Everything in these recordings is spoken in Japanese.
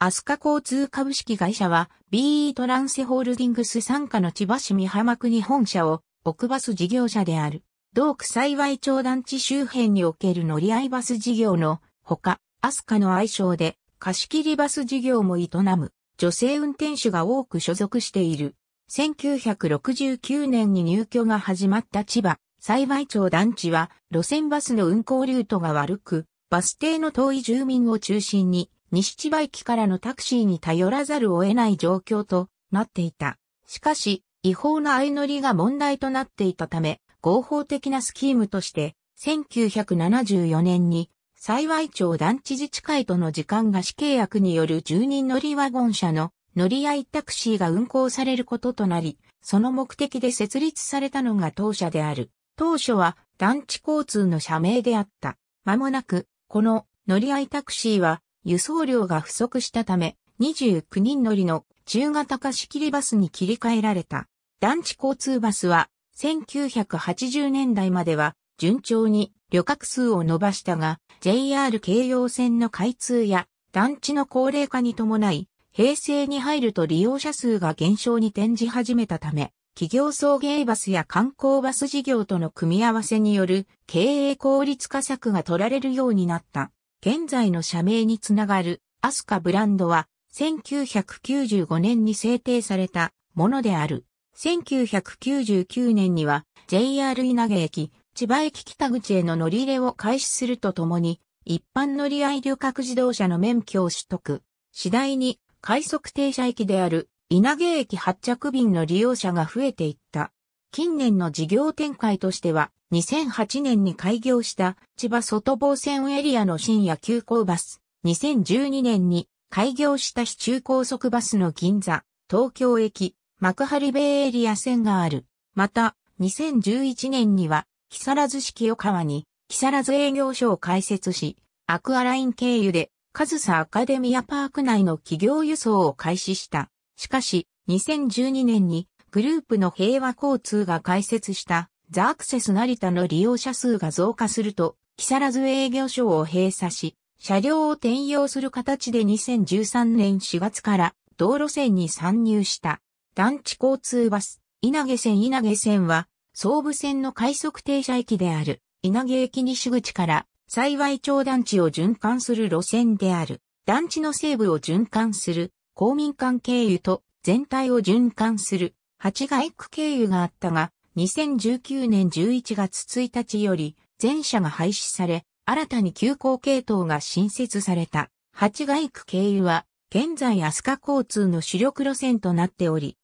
アスカ交通株式会社は BE トランセホールディングス傘下の千葉市美浜区に本社を置くバス事業者である。同区幸い町団地周辺における乗り合いバス事業のほか、アスカの愛称で貸切バス事業も営む女性運転手が多く所属している。1969年に入居が始まった千葉、幸い町団地は路線バスの運行ルートが悪く、バス停の遠い住民を中心に西千葉駅からのタクシーに頼らざるを得ない状況となっていた。しかし、違法な相乗りが問題となっていたため、合法的なスキームとして、1974年に、幸い町団地自治会との時間貸し契約による住人乗りワゴン車の乗り合いタクシーが運行されることとなり、その目的で設立されたのが当社である。当初は団地交通の社名であった。間もなく、この乗り合いタクシーは輸送量が不足したため、29人乗りの中型貸切バスに切り替えられた。団地交通バスは、1980年代までは、順調に旅客数を伸ばしたが、JR 京葉線の開通や、団地の高齢化に伴い、平成に入ると利用者数が減少に転じ始めたため、企業送迎バスや観光バス事業との組み合わせによる経営効率化策が取られるようになった。現在の社名につながるアスカブランドは1995年に制定されたものである。1999年には JR 稲毛駅、千葉駅北口への乗り入れを開始するとともに、一般乗り合い旅客自動車の免許を取得。次第に快速停車駅である稲毛駅発着便の利用者が増えていった。近年の事業展開としては、2008年に開業した千葉外房線エリアの深夜急行バス、2012年に開業した市中高速バスの銀座、東京駅、幕張ベイエリア線がある。また、2011年には、木更津式を川に、木更津営業所を開設し、アクアライン経由で、カズサアカデミアパーク内の企業輸送を開始した。しかし、2012年にグループの平和交通が開設したザアクセス成田の利用者数が増加すると、木更津営業所を閉鎖し、車両を転用する形で2013年4月から道路線に参入した団地交通バス、稲毛線稲毛線は、総武線の快速停車駅である稲毛駅西口から幸い町団地を循環する路線である。団地の西部を循環する公民館経由と全体を循環する八街区経由があったが、2019年11月1日より、全社が廃止され、新たに急行系統が新設された。八街区経由は、現在アスカ交通の主力路線となっており、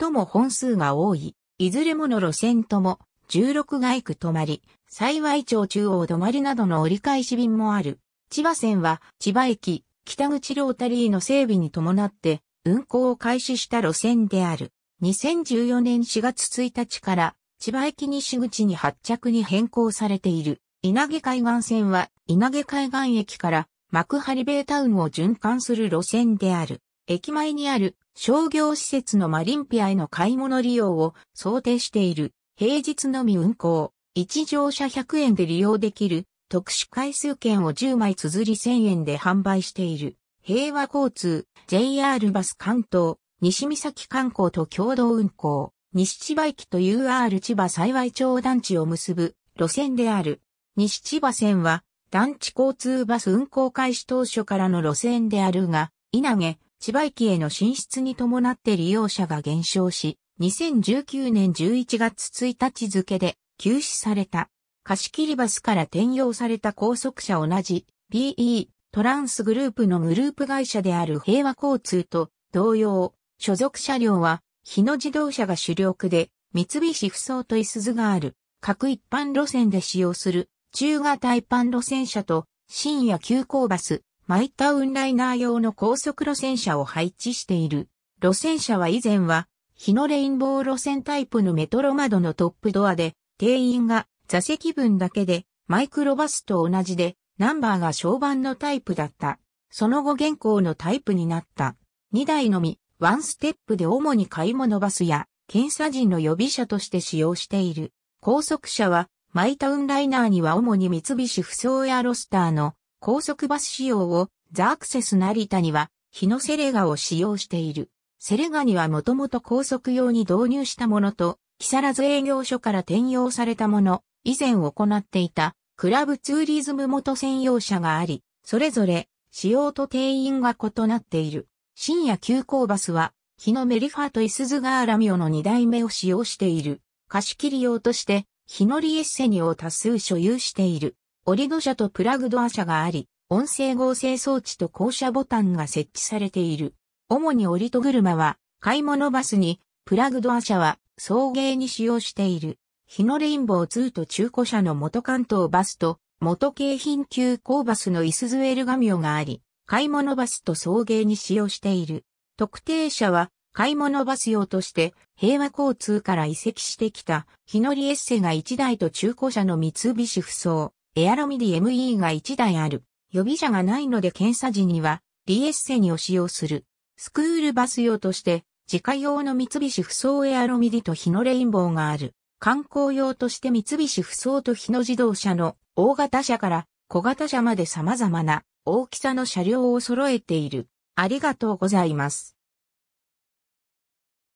最も本数が多い。いずれもの路線とも、16街区止まり、幸い町中央止まりなどの折り返し便もある。千葉線は、千葉駅、北口ロータリーの整備に伴って、運行を開始した路線である。2014年4月1日から千葉駅西口に発着に変更されている稲毛海岸線は稲毛海岸駅から幕張ベイタウンを循環する路線である。駅前にある商業施設のマリンピアへの買い物利用を想定している平日のみ運行。1乗車100円で利用できる特殊回数券を10枚綴り1000円で販売している。平和交通 JR バス関東西岬観光と共同運行、西千葉駅と UR 千葉幸い町団地を結ぶ路線である。西千葉線は、団地交通バス運行開始当初からの路線であるが、稲毛、千葉駅への進出に伴って利用者が減少し、2019年11月1日付で休止された。貸切バスから転用された高速車同じ PE トランスグループのグループ会社である平和交通と同様、所属車両は、日野自動車が主力で、三菱不そとい鈴がある、各一般路線で使用する、中型一般路線車と、深夜急行バス、マイタウンライナー用の高速路線車を配置している。路線車は以前は、日野レインボー路線タイプのメトロ窓のトップドアで、定員が座席分だけで、マイクロバスと同じで、ナンバーが小判のタイプだった。その後現行のタイプになった。2台のみ、ワンステップで主に買い物バスや検査人の予備車として使用している。高速車はマイタウンライナーには主に三菱不走やロスターの高速バス仕様をザアクセス成田には日野セレガを使用している。セレガにはもともと高速用に導入したものと、木更津営業所から転用されたもの、以前行っていたクラブツーリズム元専用車があり、それぞれ仕様と定員が異なっている。深夜急行バスは、日野メリファーとイスズガーラミオの2代目を使用している。貸切用として、日野リエッセニオを多数所有している。オリド車とプラグドア車があり、音声合成装置と降車ボタンが設置されている。主にオリト車は、買い物バスに、プラグドア車は、送迎に使用している。日野レインボー2と中古車の元関東バスと、元京浜急行バスのイスズエルガミオがあり、買い物バスと送迎に使用している。特定車は買い物バス用として平和交通から移籍してきた日乗エッセが1台と中古車の三菱不走、エアロミディ ME が1台ある。予備車がないので検査時にはリエッセにを使用する。スクールバス用として自家用の三菱不走エアロミディと日のレインボーがある。観光用として三菱不走と日野自動車の大型車から小型車まで様々な大きさの車両を揃えている。ありがとうございます。